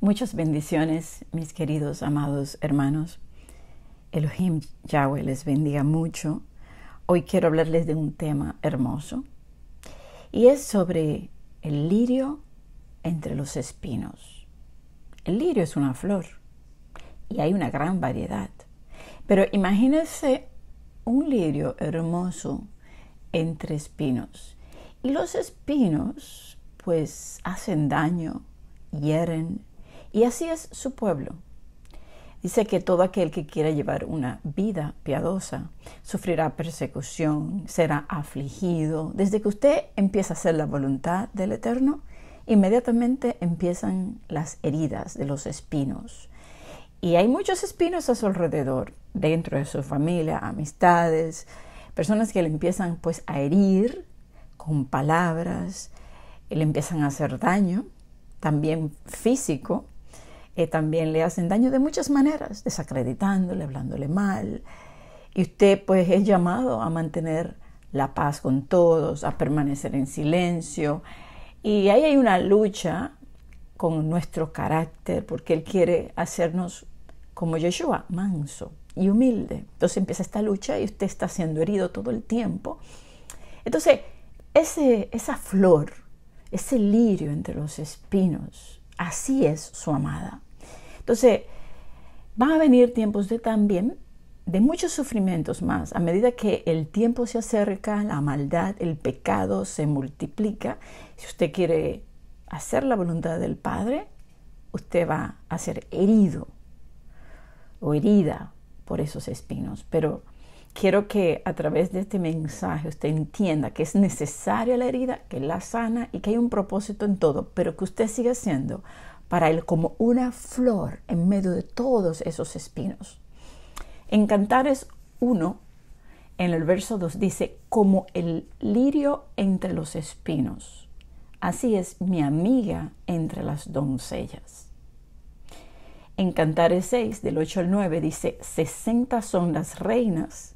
Muchas bendiciones, mis queridos, amados hermanos. Elohim Yahweh les bendiga mucho. Hoy quiero hablarles de un tema hermoso y es sobre el lirio entre los espinos. El lirio es una flor y hay una gran variedad. Pero imagínense un lirio hermoso entre espinos. Y los espinos pues hacen daño, hieren, y así es su pueblo. Dice que todo aquel que quiera llevar una vida piadosa sufrirá persecución, será afligido. Desde que usted empieza a hacer la voluntad del Eterno, inmediatamente empiezan las heridas de los espinos. Y hay muchos espinos a su alrededor, dentro de su familia, amistades, personas que le empiezan pues a herir con palabras, le empiezan a hacer daño, también físico, eh, también le hacen daño de muchas maneras, desacreditándole, hablándole mal. Y usted pues es llamado a mantener la paz con todos, a permanecer en silencio. Y ahí hay una lucha con nuestro carácter, porque Él quiere hacernos como Yeshua, manso y humilde. Entonces empieza esta lucha y usted está siendo herido todo el tiempo. Entonces, esa flor, ese lirio entre los espinos, así es su amada. Entonces, van a venir tiempos de también de muchos sufrimientos más. A medida que el tiempo se acerca, la maldad, el pecado se multiplica. Si usted quiere hacer la voluntad del Padre, usted va a ser herido o herida por esos espinos. Pero quiero que a través de este mensaje usted entienda que es necesaria la herida, que la sana y que hay un propósito en todo, pero que usted siga siendo para él como una flor en medio de todos esos espinos. En Cantares 1, en el verso 2 dice, como el lirio entre los espinos, así es mi amiga entre las doncellas. En Cantares 6, del 8 al 9, dice, 60 son las reinas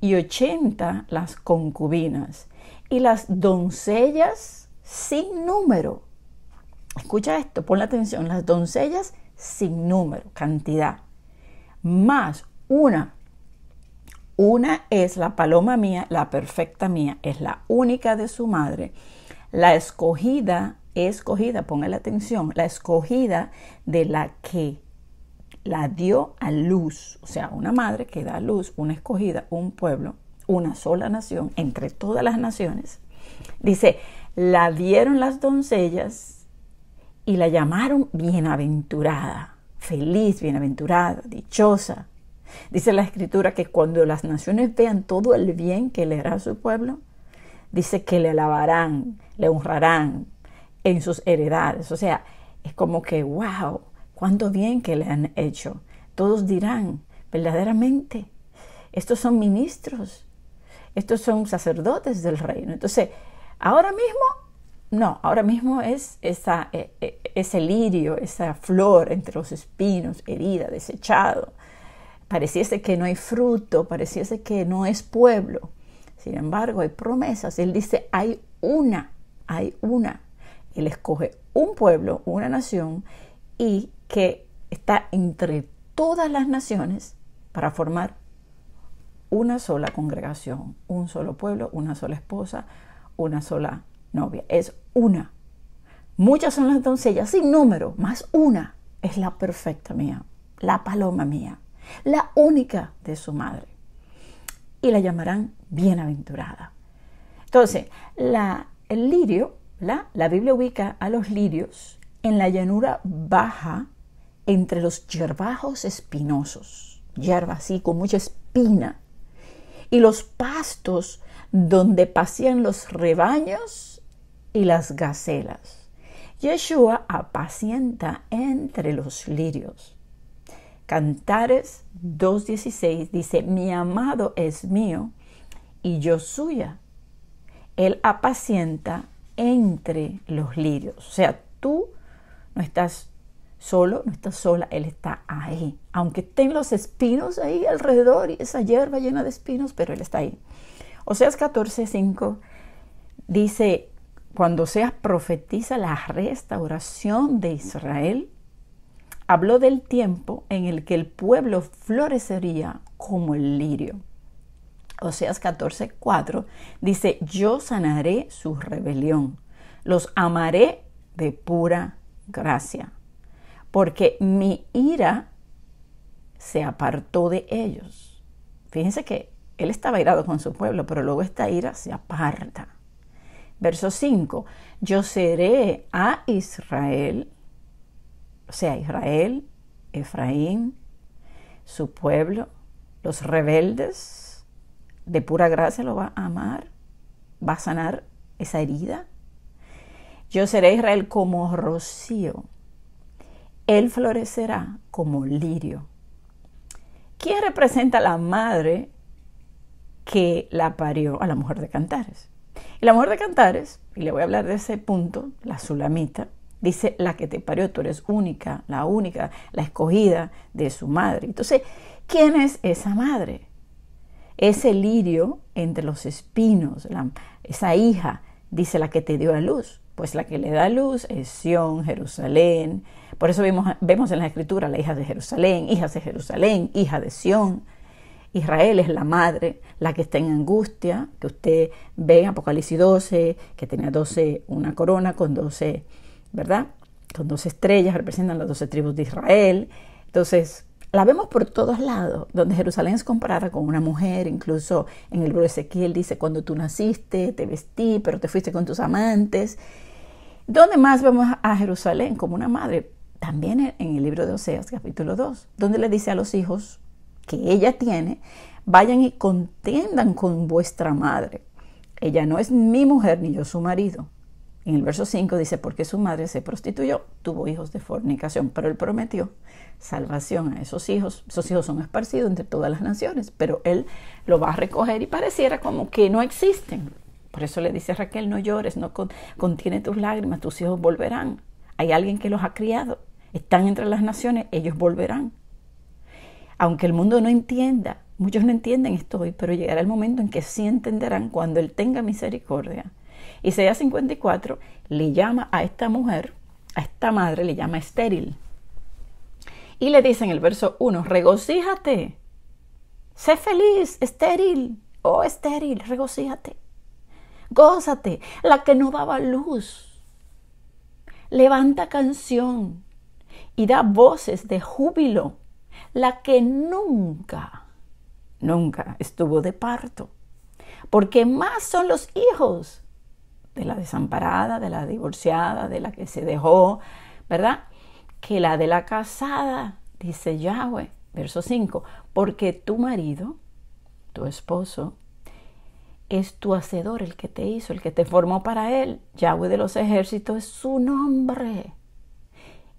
y 80 las concubinas, y las doncellas sin número escucha esto, pon la atención, las doncellas sin número, cantidad, más una. Una es la paloma mía, la perfecta mía, es la única de su madre. La escogida, escogida, ponga la atención, la escogida de la que la dio a luz, o sea, una madre que da a luz, una escogida, un pueblo, una sola nación, entre todas las naciones. Dice, la dieron las doncellas y la llamaron bienaventurada, feliz, bienaventurada, dichosa. Dice la escritura que cuando las naciones vean todo el bien que le hará a su pueblo, dice que le alabarán, le honrarán en sus heredades. O sea, es como que, wow, cuánto bien que le han hecho. Todos dirán, verdaderamente, estos son ministros, estos son sacerdotes del reino. Entonces, ahora mismo no, ahora mismo es eh, eh, ese lirio, esa flor entre los espinos, herida, desechado. Pareciese que no hay fruto, pareciese que no es pueblo. Sin embargo, hay promesas. Él dice, hay una, hay una. Él escoge un pueblo, una nación, y que está entre todas las naciones para formar una sola congregación, un solo pueblo, una sola esposa, una sola novia, es una. Muchas son las doncellas sin número, más una es la perfecta mía, la paloma mía, la única de su madre. Y la llamarán bienaventurada. Entonces, la, el lirio, la Biblia ubica a los lirios en la llanura baja entre los yerbajos espinosos, hierba así con mucha espina, y los pastos donde pasían los rebaños y las gacelas. Yeshua apacienta entre los lirios. Cantares 2.16 dice, mi amado es mío y yo suya. Él apacienta entre los lirios. O sea, tú no estás solo, no estás sola, Él está ahí. Aunque estén los espinos ahí alrededor y esa hierba llena de espinos, pero Él está ahí. Oseas 14.5 dice, cuando Oseas profetiza la restauración de Israel, habló del tiempo en el que el pueblo florecería como el lirio. Oseas 14:4 dice, yo sanaré su rebelión, los amaré de pura gracia, porque mi ira se apartó de ellos. Fíjense que él estaba irado con su pueblo, pero luego esta ira se aparta. Verso 5, yo seré a Israel, o sea, Israel, Efraín, su pueblo, los rebeldes, de pura gracia lo va a amar, va a sanar esa herida. Yo seré Israel como rocío, él florecerá como lirio. ¿Quién representa a la madre que la parió a la mujer de Cantares? Y la mujer de Cantares, y le voy a hablar de ese punto, la sulamita, dice, la que te parió, tú eres única, la única, la escogida de su madre. Entonces, ¿quién es esa madre? Ese lirio entre los espinos, esa hija, dice la que te dio la luz. Pues la que le da luz es Sión, Jerusalén. Por eso vemos, vemos en la escritura la hija de Jerusalén, hijas de Jerusalén, hija de Sión. Israel es la madre, la que está en angustia, que usted ve en Apocalipsis 12, que tenía 12, una corona con 12, ¿verdad? Con 12 estrellas, representan las 12 tribus de Israel. Entonces, la vemos por todos lados, donde Jerusalén es comparada con una mujer, incluso en el libro de Ezequiel dice, cuando tú naciste, te vestí, pero te fuiste con tus amantes. ¿Dónde más vemos a Jerusalén como una madre? También en el libro de Oseas, capítulo 2, donde le dice a los hijos, que ella tiene, vayan y contiendan con vuestra madre. Ella no es mi mujer ni yo su marido. En el verso 5 dice, porque su madre se prostituyó, tuvo hijos de fornicación, pero él prometió salvación a esos hijos. Esos hijos son esparcidos entre todas las naciones, pero él lo va a recoger y pareciera como que no existen. Por eso le dice a Raquel, no llores, no contiene tus lágrimas, tus hijos volverán. Hay alguien que los ha criado, están entre las naciones, ellos volverán aunque el mundo no entienda, muchos no entienden esto hoy, pero llegará el momento en que sí entenderán cuando Él tenga misericordia. Isaías 54 le llama a esta mujer, a esta madre, le llama estéril. Y le dice en el verso 1, regocíjate, sé feliz, estéril, oh estéril, regocíjate, gózate, la que no daba luz, levanta canción y da voces de júbilo la que nunca, nunca estuvo de parto, porque más son los hijos de la desamparada, de la divorciada, de la que se dejó, ¿verdad? Que la de la casada, dice Yahweh, verso 5, porque tu marido, tu esposo, es tu hacedor, el que te hizo, el que te formó para él. Yahweh de los ejércitos es su nombre.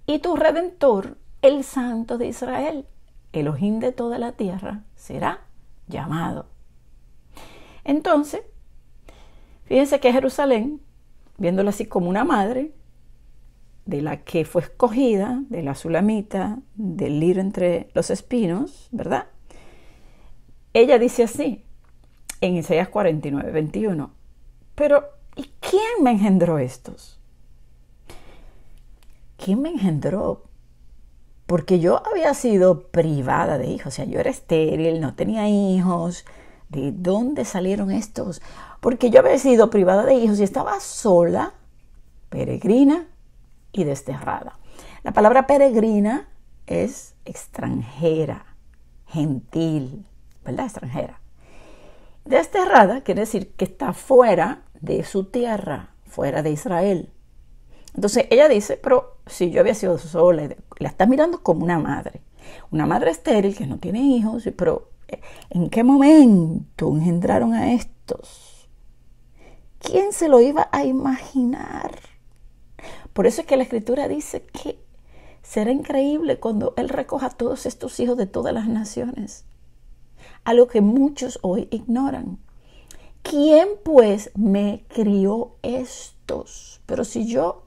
Y tu redentor el santo de Israel, el ojín de toda la tierra, será llamado. Entonces, fíjense que Jerusalén, viéndola así como una madre, de la que fue escogida, de la sulamita, del ir entre los espinos, ¿verdad? Ella dice así, en Isaías 49, 21, pero ¿y quién me engendró estos? ¿Quién me engendró porque yo había sido privada de hijos, o sea, yo era estéril, no tenía hijos. ¿De dónde salieron estos? Porque yo había sido privada de hijos y estaba sola, peregrina y desterrada. La palabra peregrina es extranjera, gentil, ¿verdad? Extranjera. Desterrada quiere decir que está fuera de su tierra, fuera de Israel. Entonces ella dice, pero si yo había sido sola, la está mirando como una madre, una madre estéril que no tiene hijos, pero eh, ¿en qué momento engendraron a estos? ¿Quién se lo iba a imaginar? Por eso es que la escritura dice que será increíble cuando Él recoja a todos estos hijos de todas las naciones, algo que muchos hoy ignoran. ¿Quién pues me crió estos? Pero si yo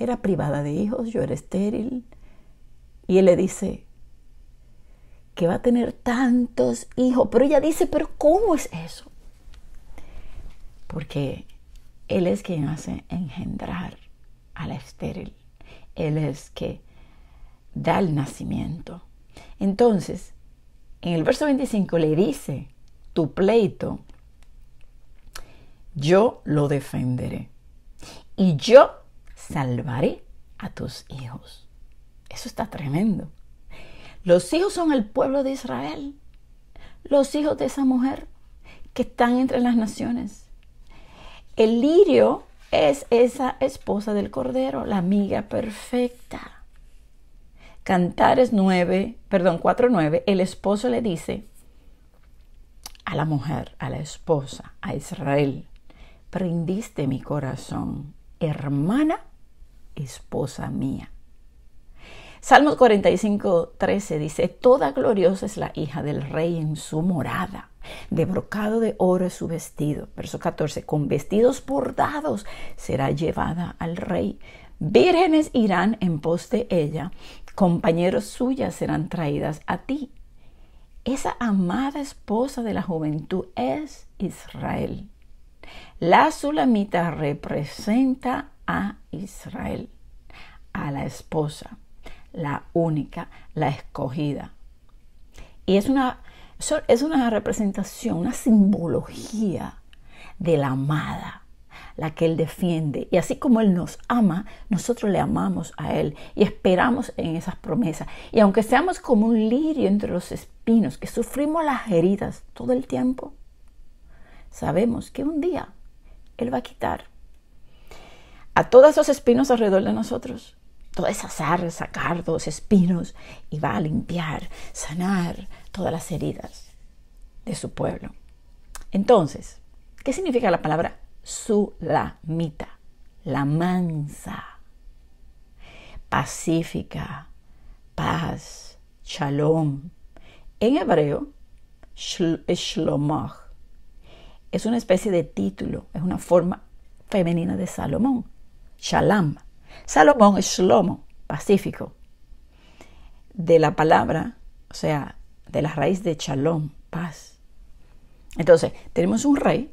era privada de hijos, yo era estéril. Y él le dice que va a tener tantos hijos. Pero ella dice, pero ¿cómo es eso? Porque él es quien hace engendrar a la estéril. Él es que da el nacimiento. Entonces, en el verso 25 le dice, tu pleito, yo lo defenderé. Y yo salvaré a tus hijos. Eso está tremendo. Los hijos son el pueblo de Israel, los hijos de esa mujer que están entre las naciones. El lirio es esa esposa del Cordero, la amiga perfecta. Cantares 9, perdón, 4.9, el esposo le dice a la mujer, a la esposa, a Israel, prendiste mi corazón, hermana esposa mía. Salmos 45, 13 dice, Toda gloriosa es la hija del rey en su morada, de brocado de oro es su vestido. Verso 14, con vestidos bordados será llevada al rey. Vírgenes irán en pos de ella, compañeros suyas serán traídas a ti. Esa amada esposa de la juventud es Israel. La sulamita representa a Israel, a la esposa, la única, la escogida. Y es una, es una representación, una simbología de la amada, la que Él defiende. Y así como Él nos ama, nosotros le amamos a Él y esperamos en esas promesas. Y aunque seamos como un lirio entre los espinos, que sufrimos las heridas todo el tiempo, sabemos que un día Él va a quitar a todos esos espinos alrededor de nosotros. Todas esas sacar dos espinos, y va a limpiar, sanar todas las heridas de su pueblo. Entonces, ¿qué significa la palabra sulamita? La mansa, pacífica, paz, shalom. En hebreo, Es una especie de título, es una forma femenina de Salomón. Shalom. Salomón es Shlomo, pacífico. De la palabra, o sea, de la raíz de Shalom, paz. Entonces, tenemos un rey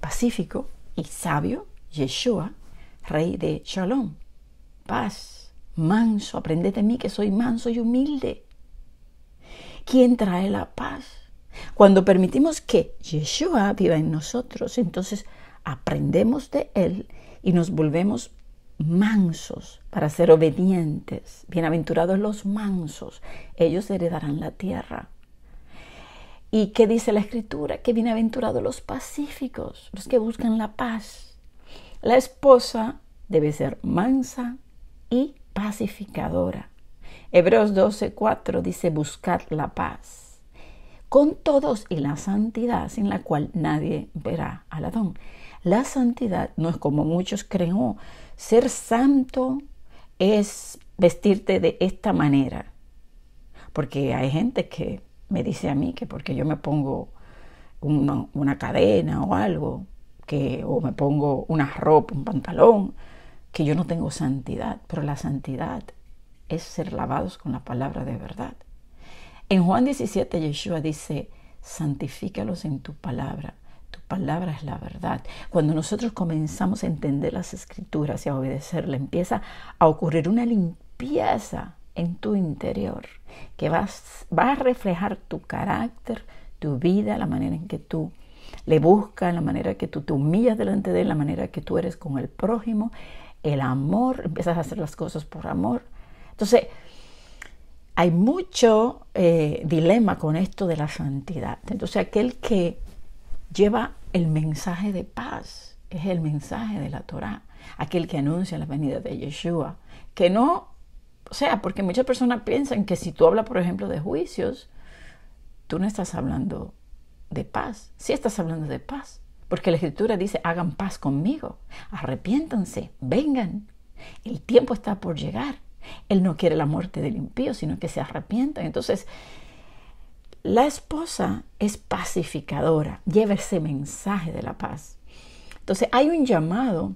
pacífico y sabio, Yeshua, rey de Shalom, paz, manso, aprended de mí que soy manso y humilde. ¿Quién trae la paz? Cuando permitimos que Yeshua viva en nosotros, entonces aprendemos de Él y nos volvemos mansos para ser obedientes. Bienaventurados los mansos, ellos heredarán la tierra. ¿Y qué dice la escritura? Que bienaventurados los pacíficos, los que buscan la paz. La esposa debe ser mansa y pacificadora. Hebreos 12:4 dice buscar la paz con todos y la santidad sin la cual nadie verá al Adón. La santidad no es como muchos creen. Oh, ser santo es vestirte de esta manera. Porque hay gente que me dice a mí que porque yo me pongo una, cadena o algo, que, o me pongo una ropa, un pantalón, que yo no tengo santidad. Pero la santidad es ser lavados con la palabra de verdad. En Juan 17 Yeshua dice, santifícalos en tu palabra palabra es la verdad. Cuando nosotros comenzamos a entender las escrituras y a obedecerla, empieza a ocurrir una limpieza en tu interior que vas, va a reflejar tu carácter, tu vida, la manera en que tú le buscas, la manera que tú te humillas delante de él, la manera que tú eres con el prójimo, el amor, empiezas a hacer las cosas por amor. Entonces, hay mucho eh, dilema con esto de la santidad. Entonces, aquel que lleva el mensaje de paz, es el mensaje de la Torá, aquel que anuncia la venida de Yeshua, que no, o sea, porque muchas personas piensan que si tú hablas, por ejemplo, de juicios, tú no estás hablando de paz, sí estás hablando de paz, porque la escritura dice, hagan paz conmigo, arrepiéntanse, vengan, el tiempo está por llegar, Él no quiere la muerte del impío, sino que se arrepientan, entonces la esposa es pacificadora, lleva ese mensaje de la paz. Entonces hay un llamado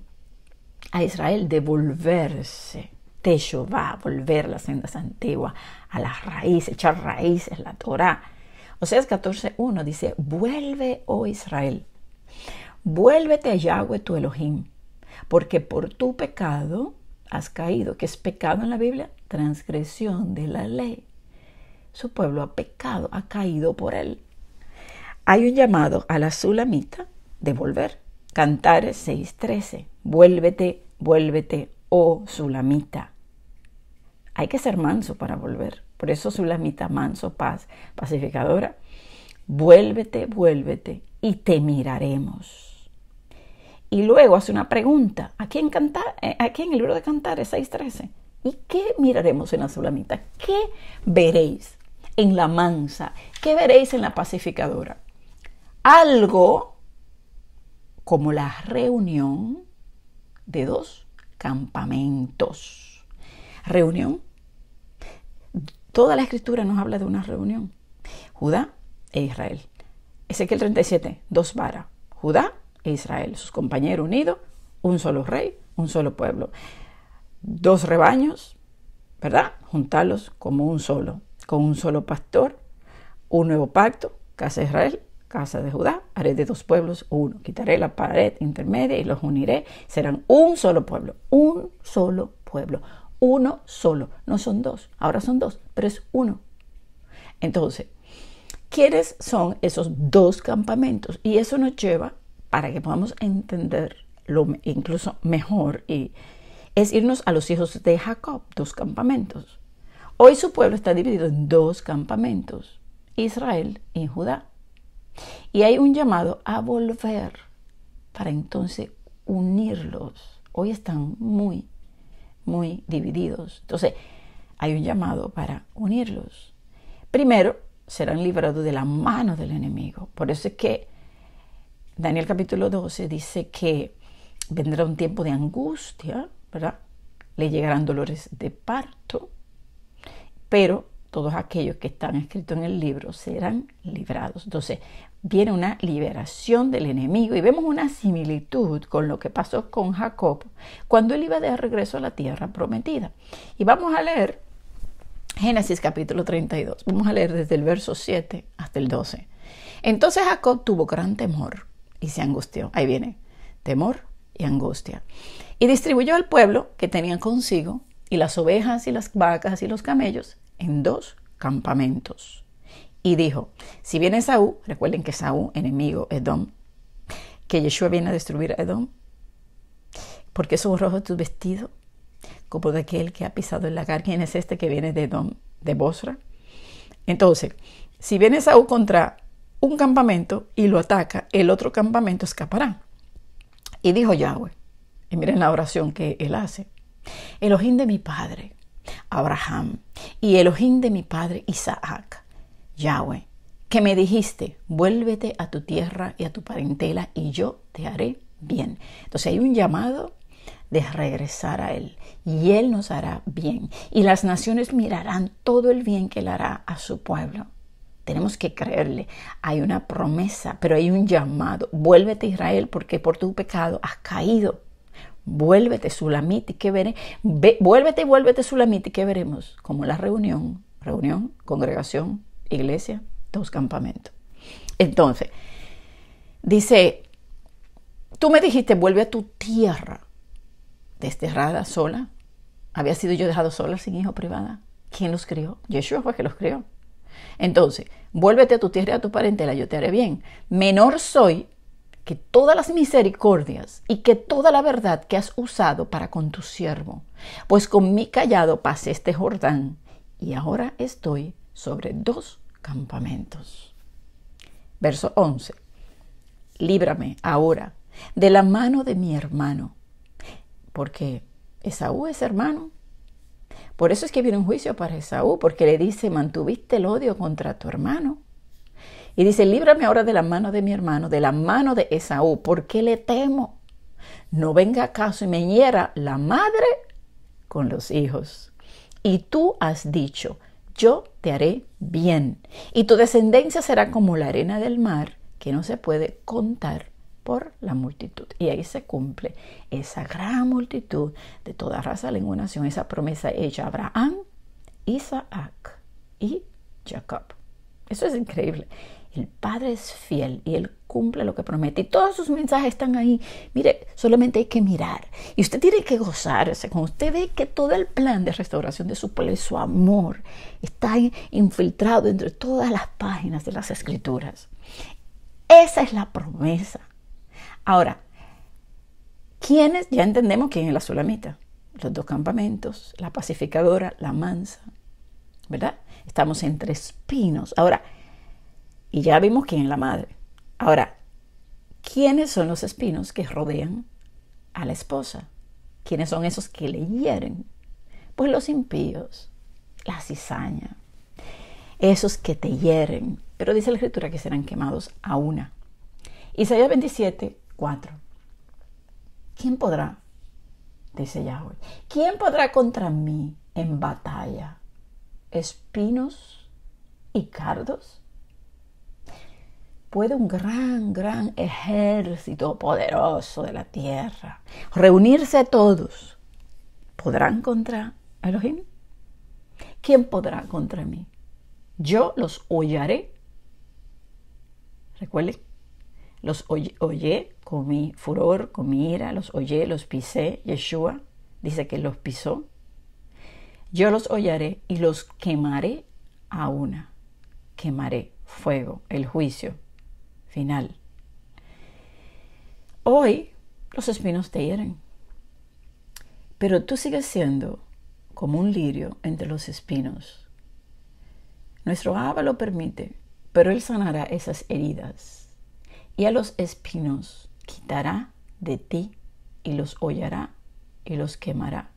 a Israel de volverse, de va a volver las sendas antiguas, a las raíces, echar raíces, la Torah. Oseas 14.1 dice, vuelve, oh Israel, vuélvete a Yahweh tu Elohim, porque por tu pecado has caído, que es pecado en la Biblia, transgresión de la ley. Su pueblo ha pecado, ha caído por él. Hay un llamado a la Sulamita de volver. Cantares 6:13. Vuélvete, vuélvete, oh Sulamita. Hay que ser manso para volver. Por eso Sulamita, manso, paz, pacificadora. Vuélvete, vuélvete y te miraremos. Y luego hace una pregunta. Aquí en, Cantar, eh, aquí en el libro de Cantares 6:13. ¿Y qué miraremos en la Sulamita? ¿Qué veréis? en la mansa. ¿Qué veréis en la pacificadora? Algo como la reunión de dos campamentos. Reunión. Toda la escritura nos habla de una reunión. Judá e Israel. Ezequiel 37, dos varas. Judá e Israel, sus compañeros unidos, un solo rey, un solo pueblo. Dos rebaños, ¿verdad? Juntarlos como un solo con un solo pastor, un nuevo pacto, casa de Israel, casa de Judá, haré de dos pueblos uno, quitaré la pared intermedia y los uniré, serán un solo pueblo, un solo pueblo, uno solo, no son dos, ahora son dos, pero es uno. Entonces, ¿quiénes son esos dos campamentos? Y eso nos lleva, para que podamos entenderlo incluso mejor, y es irnos a los hijos de Jacob, dos campamentos. Hoy su pueblo está dividido en dos campamentos, Israel y Judá. Y hay un llamado a volver para entonces unirlos. Hoy están muy, muy divididos. Entonces, hay un llamado para unirlos. Primero, serán librados de la mano del enemigo. Por eso es que Daniel capítulo 12 dice que vendrá un tiempo de angustia, ¿verdad? Le llegarán dolores de parto, pero todos aquellos que están escritos en el libro serán librados. Entonces, viene una liberación del enemigo y vemos una similitud con lo que pasó con Jacob cuando él iba de regreso a la tierra prometida. Y vamos a leer Génesis capítulo 32. Vamos a leer desde el verso 7 hasta el 12. Entonces Jacob tuvo gran temor y se angustió. Ahí viene, temor y angustia. Y distribuyó al pueblo que tenían consigo y las ovejas y las vacas y los camellos en dos campamentos. Y dijo, si viene Saúl, recuerden que Saúl, enemigo, Edom, que Yeshua viene a destruir a Edom, porque son rojos tus vestidos, como de aquel que ha pisado el la ¿Quién es este que viene de Edom, de Bosra? Entonces, si viene Saúl contra un campamento y lo ataca, el otro campamento escapará. Y dijo Yahweh, y miren la oración que él hace, Elohim de mi padre, Abraham, y Elohim de mi padre, Isaac, Yahweh, que me dijiste, vuélvete a tu tierra y a tu parentela y yo te haré bien. Entonces hay un llamado de regresar a Él y Él nos hará bien. Y las naciones mirarán todo el bien que Él hará a su pueblo. Tenemos que creerle. Hay una promesa, pero hay un llamado. Vuélvete Israel porque por tu pecado has caído. Vuélvete Sulamit y que veré. vuélvete y vuélvete Sulamit y que veremos. Como la reunión, reunión, congregación, iglesia, dos campamentos. Entonces, dice, tú me dijiste, vuelve a tu tierra, desterrada, sola. Había sido yo dejado sola, sin hijo privada. ¿Quién los crió? Yeshua fue que los crió. Entonces, vuélvete a tu tierra y a tu parentela, yo te haré bien. Menor soy que todas las misericordias y que toda la verdad que has usado para con tu siervo, pues con mi callado pasé este Jordán y ahora estoy sobre dos campamentos. Verso 11. Líbrame ahora de la mano de mi hermano, porque Esaú es hermano. Por eso es que viene un juicio para Esaú, porque le dice, mantuviste el odio contra tu hermano. Y dice, líbrame ahora de la mano de mi hermano, de la mano de Esaú, porque le temo. No venga acaso y me hiera la madre con los hijos. Y tú has dicho, yo te haré bien, y tu descendencia será como la arena del mar, que no se puede contar por la multitud. Y ahí se cumple esa gran multitud de toda raza, lengua, nación, esa promesa hecha a Abraham, Isaac y Jacob. Eso es increíble. El Padre es fiel y Él cumple lo que promete. Y todos sus mensajes están ahí. Mire, solamente hay que mirar. Y usted tiene que gozarse. Cuando usted ve que todo el plan de restauración de su pueblo su amor está infiltrado entre todas las páginas de las Escrituras. Esa es la promesa. Ahora, ¿quiénes? Ya entendemos quién es la solamita, Los dos campamentos, la pacificadora, la mansa. ¿Verdad? Estamos entre espinos. Ahora, y ya vimos quién es la madre. Ahora, ¿quiénes son los espinos que rodean a la esposa? ¿Quiénes son esos que le hieren? Pues los impíos, la cizaña, esos que te hieren. Pero dice la escritura que serán quemados a una. Isaías 27, 4. ¿Quién podrá? Dice Yahweh. ¿Quién podrá contra mí en batalla? ¿Espinos y cardos? puede un gran, gran ejército poderoso de la tierra reunirse todos, ¿podrán contra Elohim? ¿Quién podrá contra mí? Yo los hollaré. Recuerden, los hollé con mi furor, con mi ira, los hollé, los pisé. Yeshua dice que los pisó. Yo los hollaré y los quemaré a una. Quemaré fuego, el juicio, final. Hoy los espinos te hieren, pero tú sigues siendo como un lirio entre los espinos. Nuestro Abba lo permite, pero Él sanará esas heridas y a los espinos quitará de ti y los hollará y los quemará.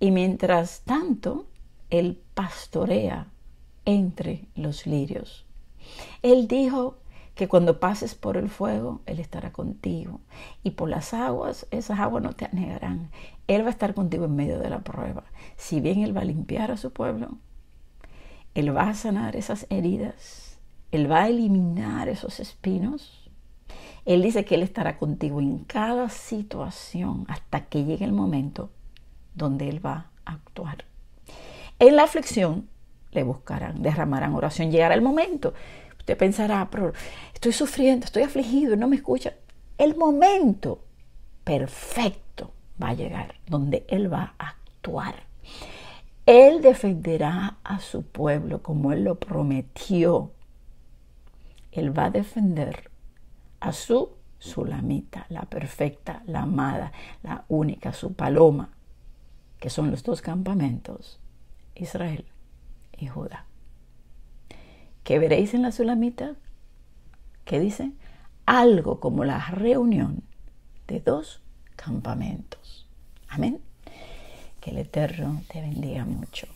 Y mientras tanto, Él pastorea entre los lirios. Él dijo que cuando pases por el fuego, Él estará contigo. Y por las aguas, esas aguas no te anegarán. Él va a estar contigo en medio de la prueba. Si bien Él va a limpiar a su pueblo, Él va a sanar esas heridas, Él va a eliminar esos espinos. Él dice que Él estará contigo en cada situación hasta que llegue el momento donde Él va a actuar. En la aflicción le buscarán, derramarán oración, llegará el momento Usted pensará, pero estoy sufriendo, estoy afligido, no me escucha. El momento perfecto va a llegar, donde Él va a actuar. Él defenderá a su pueblo como Él lo prometió. Él va a defender a su sulamita, la perfecta, la amada, la única, su paloma, que son los dos campamentos, Israel y Judá. ¿Qué veréis en la sulamita, que dice algo como la reunión de dos campamentos. Amén. Que el Eterno te bendiga mucho.